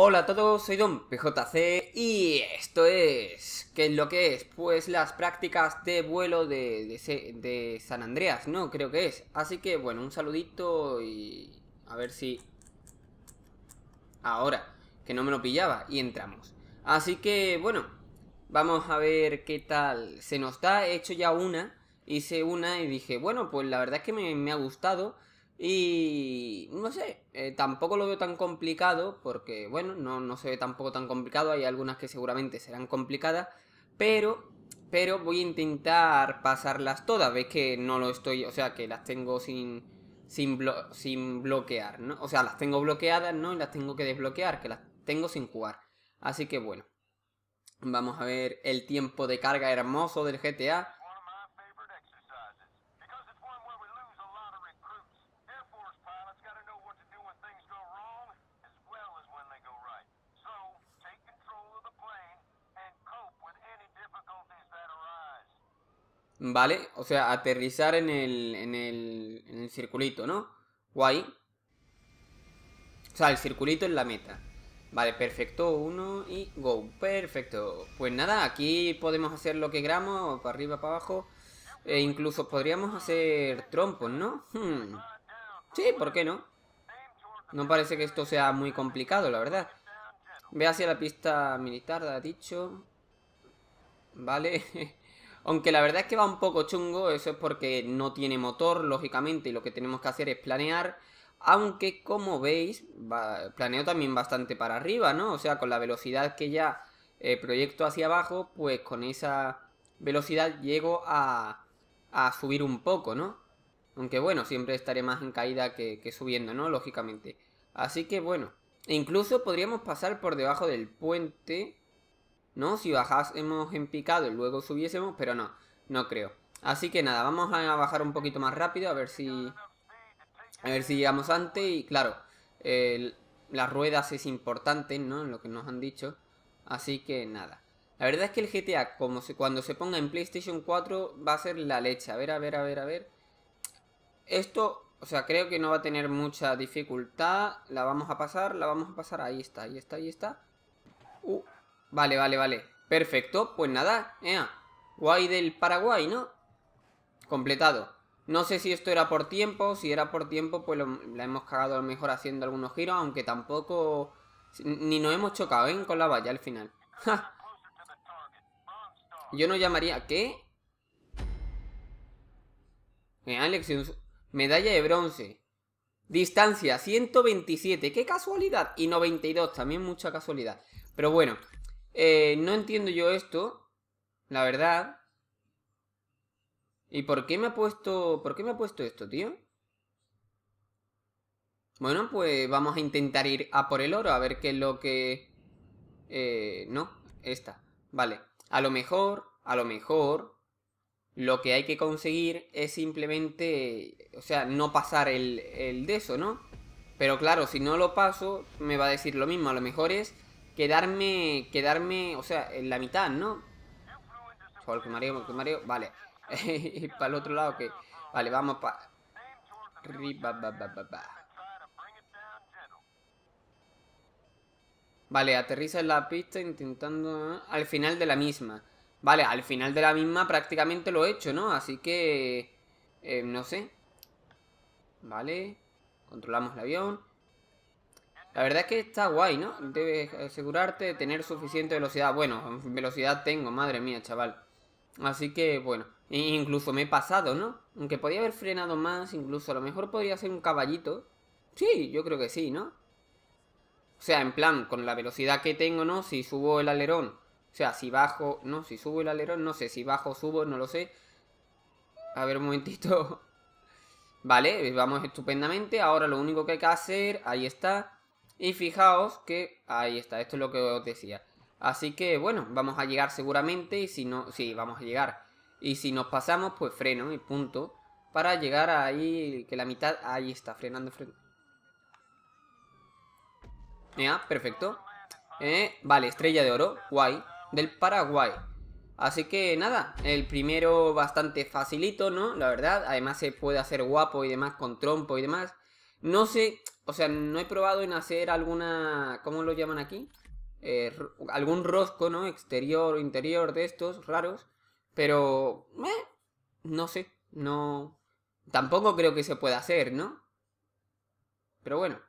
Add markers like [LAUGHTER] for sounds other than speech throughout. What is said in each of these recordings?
Hola a todos, soy Don PJC y esto es... ¿Qué es lo que es? Pues las prácticas de vuelo de, San Andreas, ¿no? Creo que es. Así que, bueno, un saludito y... A ver si... Ahora, que no me lo pillaba y entramos. Así que, bueno, vamos a ver qué tal se nos da. hecho ya una, hice una y dije, bueno, pues la verdad es que me ha gustado... Y no sé, eh, tampoco lo veo tan complicado porque, bueno, no, se ve tampoco tan complicado, hay algunas que seguramente serán complicadas, pero, pero voy a intentar pasarlas todas, veis que no lo estoy, o sea, que las tengo sin, sin, sin bloquear, ¿no? O sea, las tengo bloqueadas, ¿no? Y las tengo que desbloquear, que las tengo sin jugar. Así que bueno, vamos a ver el tiempo de carga hermoso del GTA. ¿vale? O sea, aterrizar en el, en el, en el circulito, ¿no? Guay. O sea, el circulito es la meta. Vale, perfecto, uno y go, perfecto. Pues nada, aquí podemos hacer lo que queramos, para arriba, para abajo. E incluso podríamos hacer trompos, ¿no? Hmm. Sí, ¿por qué no? No parece que esto sea muy complicado, la verdad. Ve hacia la pista militar, ha dicho. Vale. [LAUGHS] Aunque la verdad es que va un poco chungo, eso es porque no tiene motor, lógicamente, y lo que tenemos que hacer es planear. Aunque, como veis, planeo también bastante para arriba, ¿no? O sea, con la velocidad que ya eh, proyecto hacia abajo, pues con esa velocidad llego a, subir un poco, ¿no? Aunque bueno, siempre estaré más en caída que, que subiendo, ¿no? Lógicamente. Así que bueno, e incluso podríamos pasar por debajo del puente ¿no? Si bajásemos en picado y luego subiésemos, pero no, no creo. Así que nada, vamos a bajar un poquito más rápido, a ver si... A ver si llegamos antes y claro, las ruedas es importante, ¿no? En lo que nos han dicho. Así que nada. La verdad es que el GTA, como se, cuando se ponga en PlayStation 4, va a ser la leche. A ver, a ver, a ver, a ver. Esto, o sea, creo que no va a tener mucha dificultad. La vamos a pasar, la vamos a pasar. Ahí está, ahí está, ahí está. Uh, Vale, vale, vale. Perfecto, pues nada, Guay del Paraguay, ¿no? Completado. No sé si esto era por tiempo, si era por tiempo pues la hemos cagado a lo mejor haciendo algunos giros, aunque tampoco... Ni nos hemos chocado, ¿eh? Con la valla al final. [LAUGHS] Yo no llamaría... ¿Qué? Eh, Alex, medalla de bronce. Distancia, 127. ¡Qué casualidad! Y 92, también mucha casualidad. Pero bueno, eh, no entiendo yo esto, la verdad. ¿Y por qué me ha puesto, por qué me ha puesto esto, tío? Bueno, pues vamos a intentar ir a por el oro, a ver qué es lo que... Eh, no, esta. Vale, a lo mejor, a lo mejor, lo que hay que conseguir es simplemente, o sea, no pasar el, el de eso, ¿no? Pero claro, si no lo paso, me va a decir lo mismo. A lo mejor es quedarme, quedarme, o sea, en la mitad, ¿no? Porque Mario vale. [LAUGHS] y para el otro lado, que... Vale, vamos para... Vale, aterriza en la pista intentando... ¿eh? Al final de la misma. Vale, al final de la misma prácticamente lo he hecho, ¿no? Así que... Eh, no sé. Vale. Controlamos el avión. La verdad es que está guay, ¿no? Debes asegurarte de tener suficiente velocidad. Bueno, velocidad tengo, madre mía, chaval. Así que, bueno, incluso me he pasado, ¿no? Aunque podía haber frenado más, incluso a lo mejor podría ser un caballito. Sí, yo creo que sí, ¿no? O sea, en plan, con la velocidad que tengo, ¿no? Si subo el alerón. O sea, si bajo... No, si subo el alerón, no sé. Si bajo, subo, no lo sé. A ver, un momentito. [LAUGHS] Vale, vamos estupendamente. Ahora lo único que hay que hacer... Ahí está. Y fijaos que ahí está, esto es lo que os decía. Así que bueno, vamos a llegar seguramente y si no, sí, vamos a llegar. Y si nos pasamos, pues freno y punto. Para llegar ahí, que la mitad, ahí está, frenando, freno Ya, perfecto. Eh, vale, estrella de oro, guay, del Paraguay. Así que nada, el primero bastante facilito, ¿no? La verdad, además se puede hacer guapo y demás con trompo y demás. No sé, o sea, no he probado en hacer alguna... ¿Cómo lo llaman aquí? Eh, algún rosco, ¿no? Exterior o interior de estos raros. Pero... Eh, no sé. No... Tampoco creo que se pueda hacer, ¿no? Pero bueno.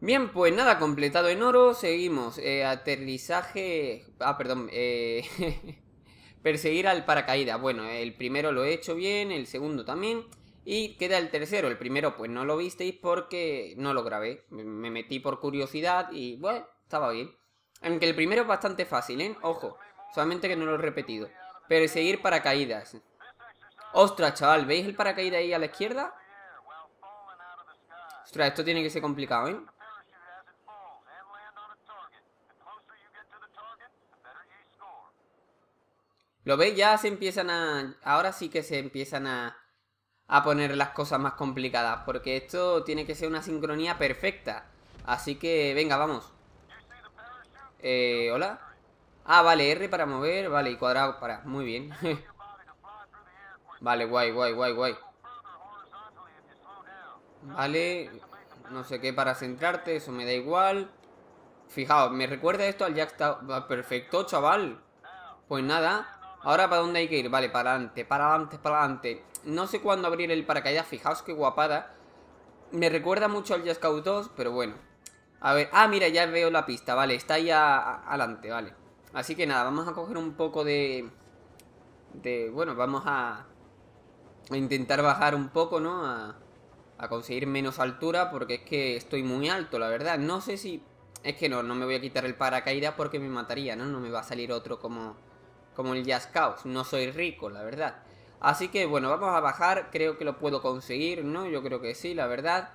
Bien, pues nada, completado en oro. Seguimos. Eh, aterrizaje... Ah, perdón. [LAUGHS] Perseguir al paracaídas. Bueno, el primero lo he hecho bien, el segundo también. Y queda el tercero, el primero pues no lo visteis porque no lo grabé, me metí por curiosidad y bueno, estaba bien. Aunque el primero es bastante fácil, ¿eh? Ojo, solamente que no lo he repetido. Pero para paracaídas. Ostras, chaval, ¿veis el paracaídas ahí a la izquierda? Ostras, esto tiene que ser complicado, ¿eh? ¿Lo veis? Ya se empiezan a... Ahora sí que se empiezan a a poner las cosas más complicadas, porque esto tiene que ser una sincronía perfecta. Así que, venga, vamos. Eh, ¿hola? Ah, vale, R para mover, vale, y cuadrado para... Muy bien. [LAUGHS] vale, guay, guay, guay, guay. Vale, no sé qué para centrarte, eso me da igual. Fijaos, me recuerda esto al Jack ah, Perfecto, chaval. Pues nada, Ahora, ¿para dónde hay que ir? Vale, para adelante, para adelante, para adelante. No sé cuándo abrir el paracaídas. Fijaos qué guapada. Me recuerda mucho al Just 2, pero bueno. A ver, ah, mira, ya veo la pista. Vale, está ahí adelante, vale. Así que nada, vamos a coger un poco de... De... Bueno, vamos a... a intentar bajar un poco, ¿no? A, a conseguir menos altura, porque es que estoy muy alto, la verdad. No sé si... Es que no, no me voy a quitar el paracaídas porque me mataría, ¿no? No me va a salir otro como como el Jazz caos, No soy rico, la verdad. Así que bueno, vamos a bajar. Creo que lo puedo conseguir, ¿no? Yo creo que sí, la verdad.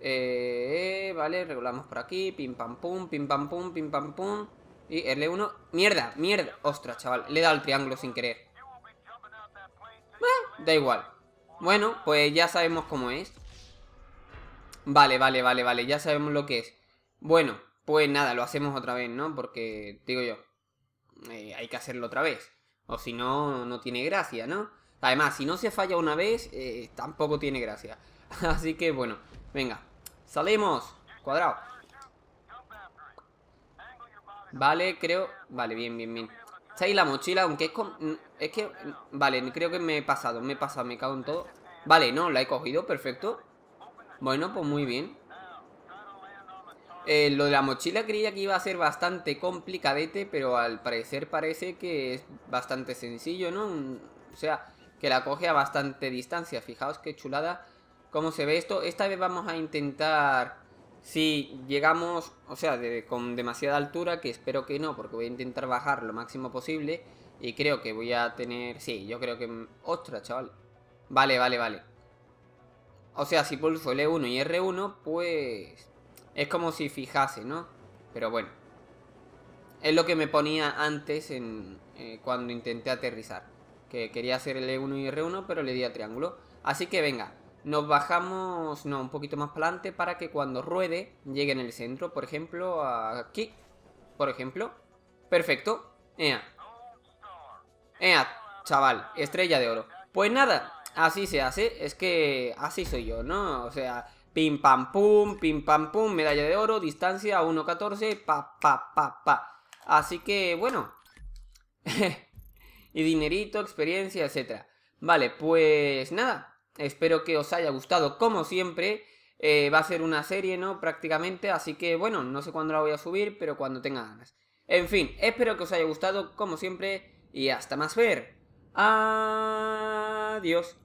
Eh, vale, regulamos por aquí. Pim pam pum, pim pam pum, pim pam pum. Y L1. ¡Mierda! ¡Mierda! ¡Ostras, chaval! Le he dado el triángulo sin querer. da igual. Bueno, pues ya sabemos cómo es. Vale, vale, vale, vale. Ya sabemos lo que es. Bueno, pues nada, lo hacemos otra vez, ¿no? Porque, digo yo, eh, hay que hacerlo otra vez. O si no, no tiene gracia, ¿no? Además, si no se falla una vez, eh, tampoco tiene gracia. [LAUGHS] Así que bueno, venga. Salimos. Cuadrado. Vale, creo... Vale, bien, bien, bien. Está ahí la mochila, aunque es con... Es que... Vale, creo que me he pasado, me he pasado, me cago en todo. Vale, no, la he cogido, perfecto. Bueno, pues muy bien. Eh, lo de la mochila creía que iba a ser bastante complicadete, pero al parecer parece que es bastante sencillo, ¿no? O sea, que la coge a bastante distancia. Fijaos qué chulada cómo se ve esto. Esta vez vamos a intentar, si llegamos, o sea, con demasiada altura, que espero que no, porque voy a intentar bajar lo máximo posible. Y creo que voy a tener, sí, yo creo que... ¡Ostras, chaval! Vale, vale, vale. O sea, si pulso L1 y R1, pues es como si fijase, ¿no? Pero bueno. Es lo que me ponía antes en, eh, cuando intenté aterrizar. Que quería hacer L1 e y R1, pero le di a triángulo. Así que venga, nos bajamos, no, un poquito más para adelante para que cuando ruede llegue en el centro, por ejemplo, aquí, por ejemplo. Perfecto. Ea. Ea, chaval, estrella de oro. Pues nada, así se hace, es que así soy yo, ¿no? O sea, Pim pam pum, pim pam pum, medalla de oro, distancia 1.14, pa pa pa pa. Así que bueno. [LAUGHS] y dinerito, experiencia, etcétera. Vale, pues nada. Espero que os haya gustado como siempre. Eh, va a ser una serie, ¿no? Prácticamente, así que bueno, no sé cuándo la voy a subir, pero cuando tenga ganas. En fin, espero que os haya gustado como siempre y hasta más ver. Adiós.